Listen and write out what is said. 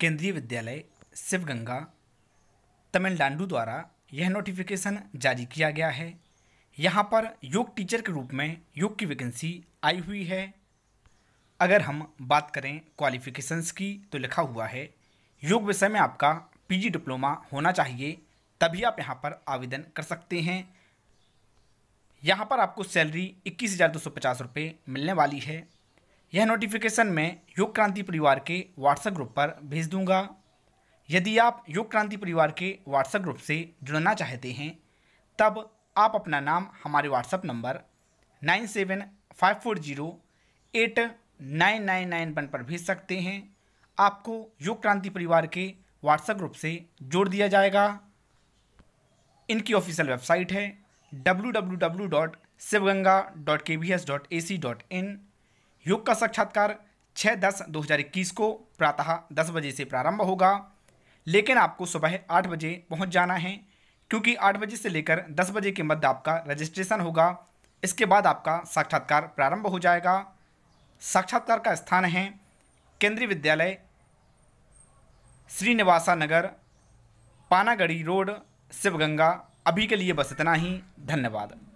केंद्रीय विद्यालय शिवगंगा तमिलनाडु द्वारा यह नोटिफिकेशन जारी किया गया है यहाँ पर योग टीचर के रूप में योग की वैकेंसी आई हुई है अगर हम बात करें क्वालिफिकेशंस की तो लिखा हुआ है योग विषय में आपका पीजी डिप्लोमा होना चाहिए तभी आप यहाँ पर आवेदन कर सकते हैं यहाँ पर आपको सैलरी इक्कीस हज़ार दो सौ पचास रुपये मिलने वाली है यह नोटिफिकेशन मैं योग क्रांति परिवार के व्हाट्सएप ग्रुप पर भेज दूंगा यदि आप योग क्रांति परिवार के व्हाट्सएप ग्रुप से जुड़ना चाहते हैं तब आप अपना नाम हमारे WhatsApp number nine seven five four zero eight nine nine nine one पर भेज सकते हैं आपको योग क्रांति परिवार के व्हाट्सएप ग्रुप से जोड़ दिया जाएगा इनकी ऑफिशियल वेबसाइट है W W W dot Shivganga dot K B S dot A C dot in योग का साक्षात्कार छः दस दो हज़ार इक्कीस को प्रातः दस बजे से प्रारंभ होगा लेकिन आपको सुबह आठ बजे पहुंच जाना है क्योंकि आठ बजे से लेकर दस बजे के मध्य आपका रजिस्ट्रेशन होगा इसके बाद आपका साक्षात्कार प्रारंभ हो जाएगा साक्षात्कार का स्थान है केंद्रीय विद्यालय श्रीनिवासा नगर पानागढ़ी रोड शिवगंगा अभी के लिए बस इतना ही धन्यवाद